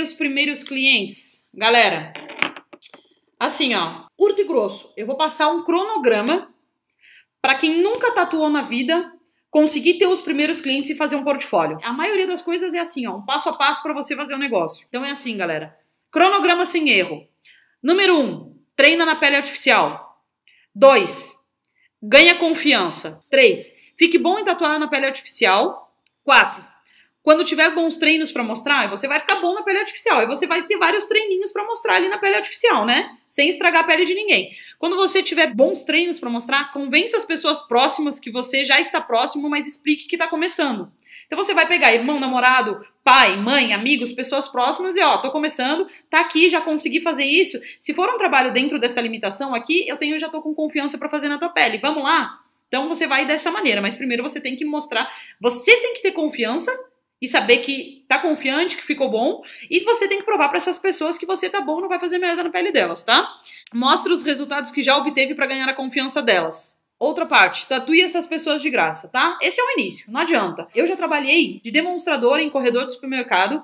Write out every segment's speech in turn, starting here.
ter os primeiros clientes? Galera, assim ó, curto e grosso, eu vou passar um cronograma para quem nunca tatuou na vida conseguir ter os primeiros clientes e fazer um portfólio. A maioria das coisas é assim, ó, um passo a passo para você fazer um negócio. Então é assim, galera. Cronograma sem erro. Número 1, um, treina na pele artificial. 2, ganha confiança. 3, fique bom em tatuar na pele artificial. 4, quando tiver bons treinos para mostrar, você vai ficar bom na pele artificial. E você vai ter vários treininhos para mostrar ali na pele artificial, né? Sem estragar a pele de ninguém. Quando você tiver bons treinos para mostrar, convença as pessoas próximas que você já está próximo, mas explique que está começando. Então você vai pegar irmão, namorado, pai, mãe, amigos, pessoas próximas e ó, tô começando, tá aqui, já consegui fazer isso. Se for um trabalho dentro dessa limitação aqui, eu tenho, já tô com confiança para fazer na tua pele. Vamos lá? Então você vai dessa maneira, mas primeiro você tem que mostrar, você tem que ter confiança e saber que tá confiante, que ficou bom, e você tem que provar para essas pessoas que você tá bom, não vai fazer merda na pele delas, tá? Mostre os resultados que já obteve para ganhar a confiança delas. Outra parte, tatue essas pessoas de graça, tá? Esse é o início, não adianta. Eu já trabalhei de demonstradora em corredor de supermercado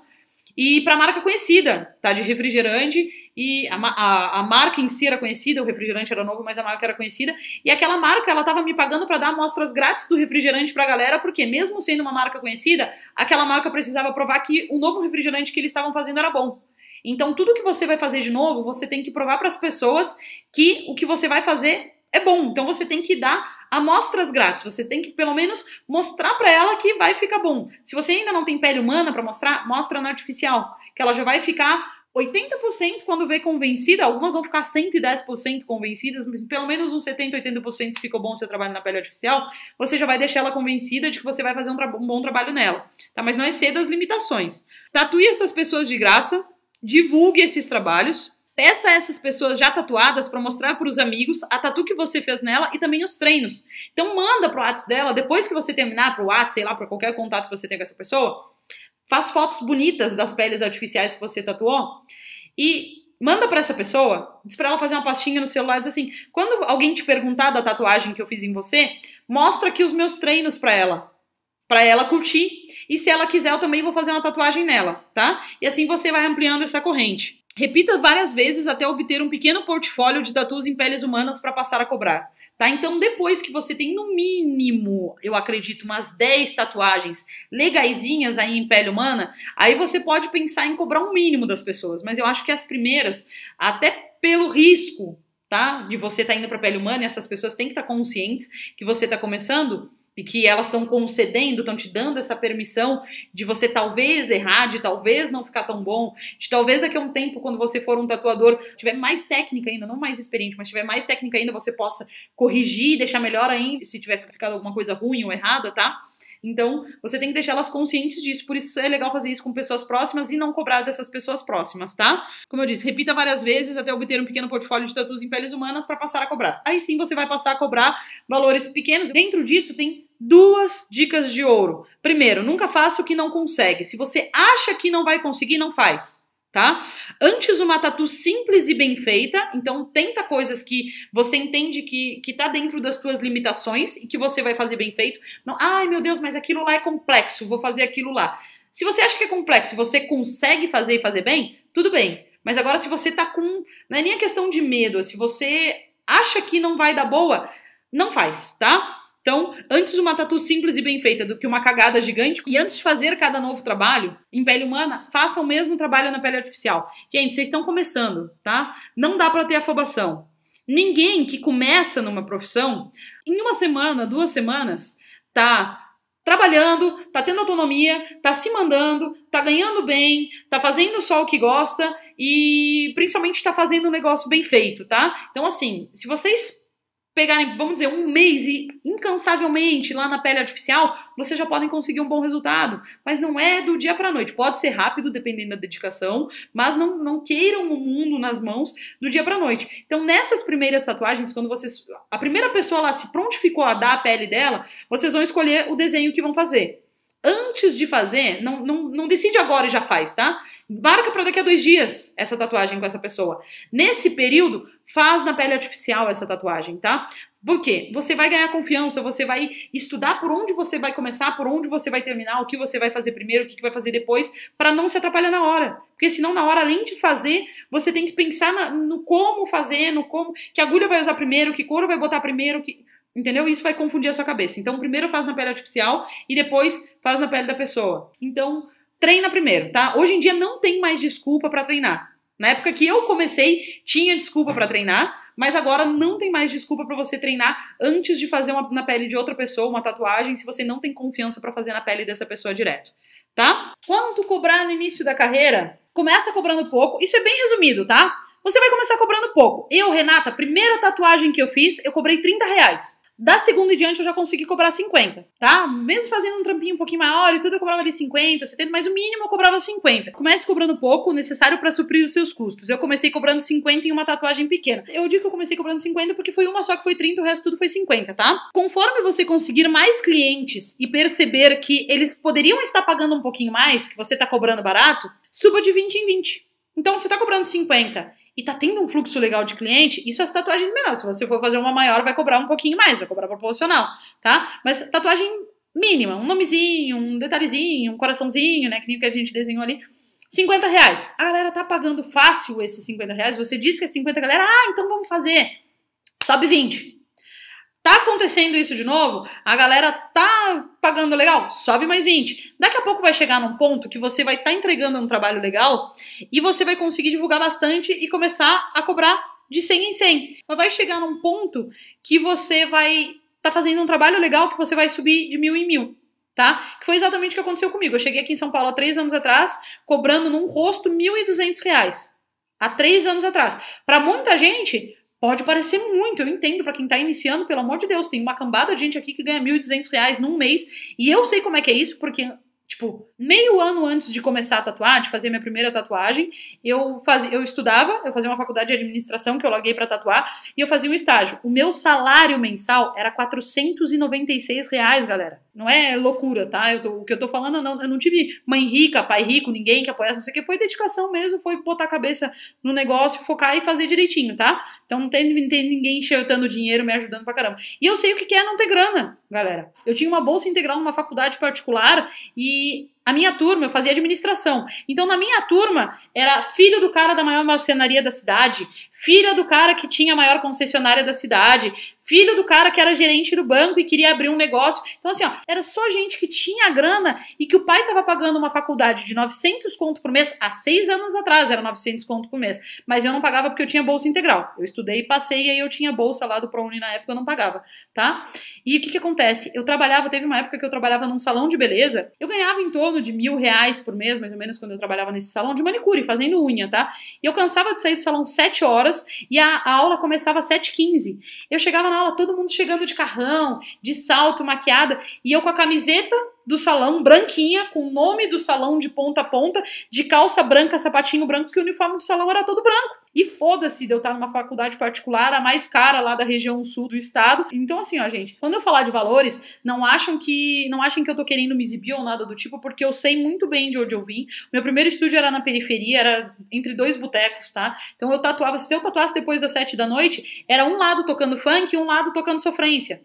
e para marca conhecida, tá? De refrigerante, e a, a, a, marca em si era conhecida, o refrigerante era novo, mas a marca era conhecida, e aquela marca, ela tava me pagando para dar amostras grátis do refrigerante a galera, porque mesmo sendo uma marca conhecida, aquela marca precisava provar que o novo refrigerante que eles estavam fazendo era bom. Então, tudo que você vai fazer de novo, você tem que provar para as pessoas que o que você vai fazer é bom. Então, você tem que dar Amostras grátis, você tem que pelo menos mostrar para ela que vai ficar bom. Se você ainda não tem pele humana para mostrar, mostra na artificial, que ela já vai ficar 80% quando vê convencida, algumas vão ficar 110% convencidas, mas pelo menos uns 70, 80% se ficou bom o seu trabalho na pele artificial, você já vai deixar ela convencida de que você vai fazer um, um bom trabalho nela, tá? Mas não exceda as limitações. Tatue essas pessoas de graça, divulgue esses trabalhos, Peça a essas pessoas já tatuadas para mostrar para os amigos a tatu que você fez nela e também os treinos. Então manda pro WhatsApp dela, depois que você terminar pro WhatsApp, sei lá, para qualquer contato que você tem com essa pessoa, faz fotos bonitas das peles artificiais que você tatuou e manda para essa pessoa, diz para ela fazer uma pastinha no celular, diz assim: "Quando alguém te perguntar da tatuagem que eu fiz em você, mostra aqui os meus treinos para ela." para ela curtir. E se ela quiser, eu também vou fazer uma tatuagem nela, tá? E assim você vai ampliando essa corrente. Repita várias vezes até obter um pequeno portfólio de tatus em peles humanas para passar a cobrar. Tá? Então, depois que você tem no mínimo, eu acredito, umas 10 tatuagens legaisinhas aí em pele humana, aí você pode pensar em cobrar um mínimo das pessoas. Mas eu acho que as primeiras, até pelo risco, tá? De você estar tá indo para pele humana e essas pessoas têm que estar tá conscientes que você está começando, e que elas estão concedendo, estão te dando essa permissão de você talvez errar, de talvez não ficar tão bom, de talvez daqui a um tempo, quando você for um tatuador, tiver mais técnica ainda, não mais experiente, mas tiver mais técnica ainda, você possa corrigir, deixar melhor ainda, se tiver ficado alguma coisa ruim ou errada, tá? Então, você tem que deixar elas conscientes disso. Por isso é legal fazer isso com pessoas próximas e não cobrar dessas pessoas próximas, tá? Como eu disse, repita várias vezes até obter um pequeno portfólio de tatuos em peles humanas para passar a cobrar. Aí sim você vai passar a cobrar valores pequenos. Dentro disso tem duas dicas de ouro. Primeiro, nunca faça o que não consegue. Se você acha que não vai conseguir, não faz tá? Antes uma tatu simples e bem feita, então tenta coisas que você entende que, que tá dentro das suas limitações e que você vai fazer bem feito. Não, ai meu Deus, mas aquilo lá é complexo, vou fazer aquilo lá. Se você acha que é complexo, você consegue fazer e fazer bem, tudo bem. Mas agora se você tá com, não é nem a questão de medo, se você acha que não vai dar boa, não faz, tá? Então, antes uma tatu simples e bem feita do que uma cagada gigante, e antes de fazer cada novo trabalho em pele humana, faça o mesmo trabalho na pele artificial. Gente, vocês estão começando, tá? Não dá para ter afobação. Ninguém que começa numa profissão, em uma semana, duas semanas, tá trabalhando, tá tendo autonomia, tá se mandando, tá ganhando bem, tá fazendo só o que gosta e principalmente tá fazendo um negócio bem feito, tá? Então assim, se vocês pegarem, vamos dizer, um mês e incansavelmente lá na pele artificial, vocês já podem conseguir um bom resultado. Mas não é do dia para noite. Pode ser rápido, dependendo da dedicação, mas não, não queiram o mundo nas mãos do dia para noite. Então, nessas primeiras tatuagens, quando vocês. A primeira pessoa lá se prontificou a dar a pele dela, vocês vão escolher o desenho que vão fazer antes de fazer, não, não, não decide agora e já faz, tá? Marca para daqui a dois dias essa tatuagem com essa pessoa. Nesse período, faz na pele artificial essa tatuagem, tá? Porque você vai ganhar confiança, você vai estudar por onde você vai começar, por onde você vai terminar, o que você vai fazer primeiro, o que vai fazer depois, para não se atrapalhar na hora. Porque senão, na hora, além de fazer, você tem que pensar na, no como fazer, no como, que agulha vai usar primeiro, que couro vai botar primeiro, que Entendeu? Isso vai confundir a sua cabeça. Então, primeiro faz na pele artificial e depois faz na pele da pessoa. Então, treina primeiro, tá? Hoje em dia não tem mais desculpa para treinar. Na época que eu comecei, tinha desculpa para treinar, mas agora não tem mais desculpa para você treinar antes de fazer uma, na pele de outra pessoa uma tatuagem se você não tem confiança para fazer na pele dessa pessoa direto, tá? Quanto cobrar no início da carreira? Começa cobrando pouco, isso é bem resumido, tá? Você vai começar cobrando pouco. Eu, Renata, primeira tatuagem que eu fiz, eu cobrei 30 reais. Da segunda em diante eu já consegui cobrar 50, tá? Mesmo fazendo um trampinho um pouquinho maior e tudo, eu cobrava ali 50, 70, mas o mínimo eu cobrava 50. Comece cobrando pouco, necessário para suprir os seus custos. Eu comecei cobrando 50 em uma tatuagem pequena. Eu digo que eu comecei cobrando 50 porque foi uma só que foi 30, o resto tudo foi 50, tá? Conforme você conseguir mais clientes e perceber que eles poderiam estar pagando um pouquinho mais, que você tá cobrando barato, suba de 20 em 20. Então, você tá cobrando 50 e tá tendo um fluxo legal de cliente, isso é as tatuagens menores. Se você for fazer uma maior, vai cobrar um pouquinho mais, vai cobrar proporcional, tá? Mas tatuagem mínima, um nomezinho, um detalhezinho, um coraçãozinho, né? Que nem o que a gente desenhou ali. 50 reais. A galera tá pagando fácil esses 50 reais. Você diz que é 50, galera, ah, então vamos fazer. Sobe 20. Tá acontecendo isso de novo? A galera tá pagando legal? Sobe mais 20. Daqui a pouco vai chegar num ponto que você vai estar tá entregando um trabalho legal e você vai conseguir divulgar bastante e começar a cobrar de 100 em 100. Mas vai chegar num ponto que você vai estar tá fazendo um trabalho legal que você vai subir de mil em mil. Tá? Que foi exatamente o que aconteceu comigo. Eu cheguei aqui em São Paulo há três anos atrás, cobrando num rosto R$ reais Há três anos atrás. Para muita gente, Pode parecer muito, eu entendo para quem tá iniciando, pelo amor de Deus, tem uma cambada de gente aqui que ganha 1.200 reais num mês, e eu sei como é que é isso, porque Tipo, meio ano antes de começar a tatuar, de fazer minha primeira tatuagem, eu fazia, eu estudava, eu fazia uma faculdade de administração que eu loguei para tatuar e eu fazia um estágio. O meu salário mensal era 496 reais, galera. Não é loucura, tá? Eu tô, o que eu tô falando, eu não, eu não tive mãe rica, pai rico, ninguém que apoiasse, não sei o que. Foi dedicação mesmo, foi botar a cabeça no negócio, focar e fazer direitinho, tá? Então não tem, não tem ninguém enxertando dinheiro, me ajudando pra caramba. E eu sei o que é não ter grana, galera. Eu tinha uma bolsa integral numa faculdade particular e a minha turma, eu fazia administração. Então, na minha turma, era filho do cara da maior marcenaria da cidade, filha do cara que tinha a maior concessionária da cidade, filho do cara que era gerente do banco e queria abrir um negócio. Então, assim, ó, era só gente que tinha grana e que o pai estava pagando uma faculdade de 900 conto por mês, há seis anos atrás era 900 conto por mês, mas eu não pagava porque eu tinha bolsa integral. Eu estudei, passei e aí eu tinha bolsa lá do ProUni na época, eu não pagava, tá? E o que que acontece? Eu trabalhava, teve uma época que eu trabalhava num salão de beleza, eu ganhava em torno de mil reais por mês, mais ou menos, quando eu trabalhava nesse salão de manicure, fazendo unha, tá? E eu cansava de sair do salão 7 horas e a, a aula começava às 7h15. Eu chegava na fala, todo mundo chegando de carrão, de salto, maquiada, e eu com a camiseta do salão, branquinha, com o nome do salão de ponta a ponta, de calça branca, sapatinho branco, que o uniforme do salão era todo branco. E foda-se de eu estar numa faculdade particular, a mais cara lá da região sul do estado. Então, assim, ó, gente, quando eu falar de valores, não acham que não acham que eu tô querendo me exibir ou nada do tipo, porque eu sei muito bem de onde eu vim. Meu primeiro estúdio era na periferia, era entre dois botecos, tá? Então eu tatuava, se eu tatuasse depois das sete da noite, era um lado tocando funk e um lado tocando sofrência.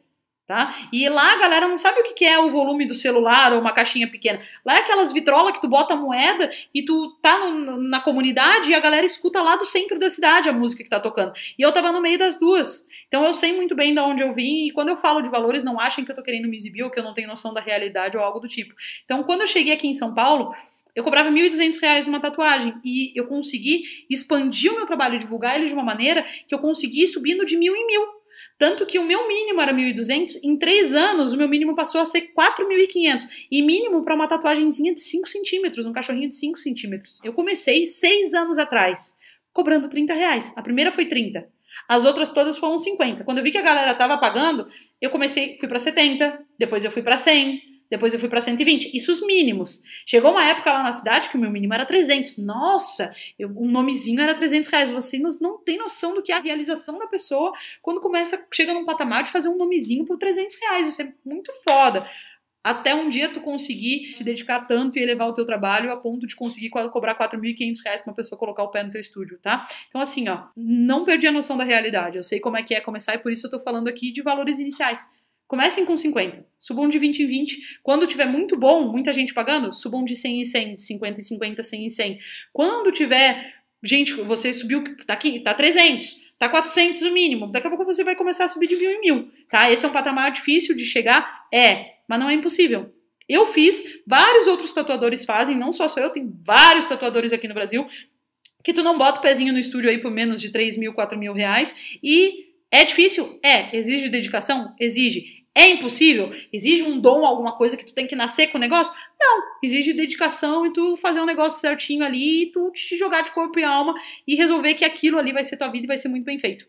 Tá? E lá a galera não sabe o que é o volume do celular ou uma caixinha pequena. Lá é aquelas vitrolas que tu bota a moeda e tu tá no, na comunidade e a galera escuta lá do centro da cidade a música que tá tocando. E eu tava no meio das duas. Então eu sei muito bem de onde eu vim e quando eu falo de valores, não achem que eu tô querendo me exibir ou que eu não tenho noção da realidade ou algo do tipo. Então quando eu cheguei aqui em São Paulo, eu cobrava R$ 1.200 numa tatuagem e eu consegui expandir o meu trabalho, divulgar ele de uma maneira que eu consegui ir subindo de mil em mil. Tanto que o meu mínimo era 1.200, em três anos o meu mínimo passou a ser 4.500. E mínimo para uma tatuagemzinha de 5 centímetros, um cachorrinho de 5 centímetros. Eu comecei seis anos atrás, cobrando 30 reais. A primeira foi 30. As outras todas foram 50. Quando eu vi que a galera tava pagando, eu comecei, fui para 70, depois eu fui para 100, depois eu fui para 120. Isso os mínimos. Chegou uma época lá na cidade que o meu mínimo era 300. Nossa, eu, um nomezinho era 300 reais. Você não tem noção do que é a realização da pessoa quando começa, chega num patamar de fazer um nomezinho por 300 reais. Isso é muito foda. Até um dia tu conseguir te dedicar tanto e elevar o teu trabalho a ponto de conseguir cobrar 4.500 reais pra uma pessoa colocar o pé no teu estúdio, tá? Então assim, ó, não perdi a noção da realidade. Eu sei como é que é começar e por isso eu tô falando aqui de valores iniciais Comecem com 50, subam de 20 em 20. Quando tiver muito bom, muita gente pagando, subam de 100 em 100, de 50 em 50, 100 em 100. Quando tiver, gente, você subiu, tá aqui, tá 300, tá 400 o mínimo. Daqui a pouco você vai começar a subir de mil em mil, tá? Esse é um patamar difícil de chegar, é, mas não é impossível. Eu fiz, vários outros tatuadores fazem, não só sou eu, tem vários tatuadores aqui no Brasil, que tu não bota o pezinho no estúdio aí por menos de 3 mil, 4 mil reais e é difícil? É. Exige dedicação? Exige. É impossível? Exige um dom, alguma coisa que tu tem que nascer com o negócio? Não, exige dedicação e tu fazer um negócio certinho ali e tu te jogar de corpo e alma e resolver que aquilo ali vai ser tua vida e vai ser muito bem feito.